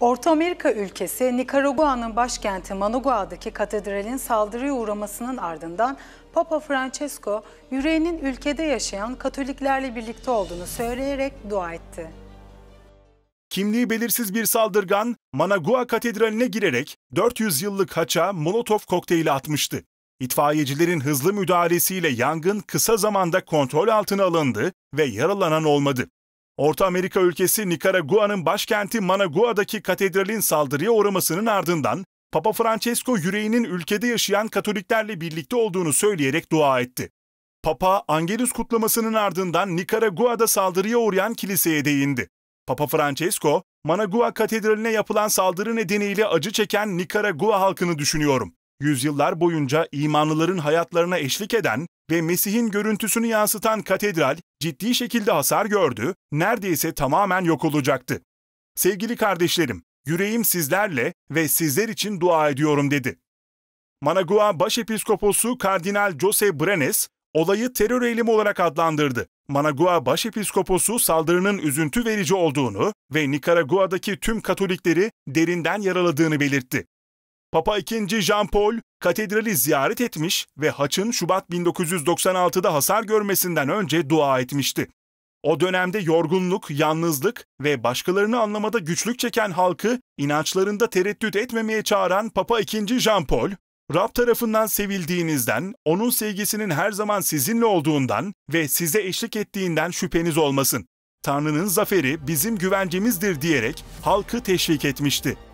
Orta Amerika ülkesi Nikaragua'nın başkenti Managua'daki katedralin saldırıya uğramasının ardından Papa Francesco yüreğinin ülkede yaşayan Katoliklerle birlikte olduğunu söyleyerek dua etti. Kimliği belirsiz bir saldırgan Managua Katedrali'ne girerek 400 yıllık haça Molotov kokteyli atmıştı. İtfaiyecilerin hızlı müdahalesiyle yangın kısa zamanda kontrol altına alındı ve yaralanan olmadı. Orta Amerika ülkesi Nikaragua'nın başkenti Managua'daki katedralin saldırıya uğramasının ardından Papa Francesco yüreğinin ülkede yaşayan Katoliklerle birlikte olduğunu söyleyerek dua etti. Papa, Angelus kutlamasının ardından Nikaragua'da saldırıya uğrayan kiliseye değindi. Papa Francesco, Managua Katedrali'ne yapılan saldırı nedeniyle acı çeken Nikaragua halkını düşünüyorum. Yüzyıllar boyunca imanlıların hayatlarına eşlik eden ve Mesih'in görüntüsünü yansıtan katedral, ciddi şekilde hasar gördü, neredeyse tamamen yok olacaktı. Sevgili kardeşlerim, yüreğim sizlerle ve sizler için dua ediyorum dedi. Managua Başepiskoposu Kardinal Jose Brenes, olayı terör eylemi olarak adlandırdı. Managua Başepiskoposu saldırının üzüntü verici olduğunu ve Nikaragua'daki tüm Katolikleri derinden yaraladığını belirtti. Papa II. Jean Paul, katedrali ziyaret etmiş ve haçın Şubat 1996'da hasar görmesinden önce dua etmişti. O dönemde yorgunluk, yalnızlık ve başkalarını anlamada güçlük çeken halkı inançlarında tereddüt etmemeye çağıran Papa II. Jean Paul, Rab tarafından sevildiğinizden, onun sevgisinin her zaman sizinle olduğundan ve size eşlik ettiğinden şüpheniz olmasın. Tanrı'nın zaferi bizim güvencemizdir diyerek halkı teşvik etmişti.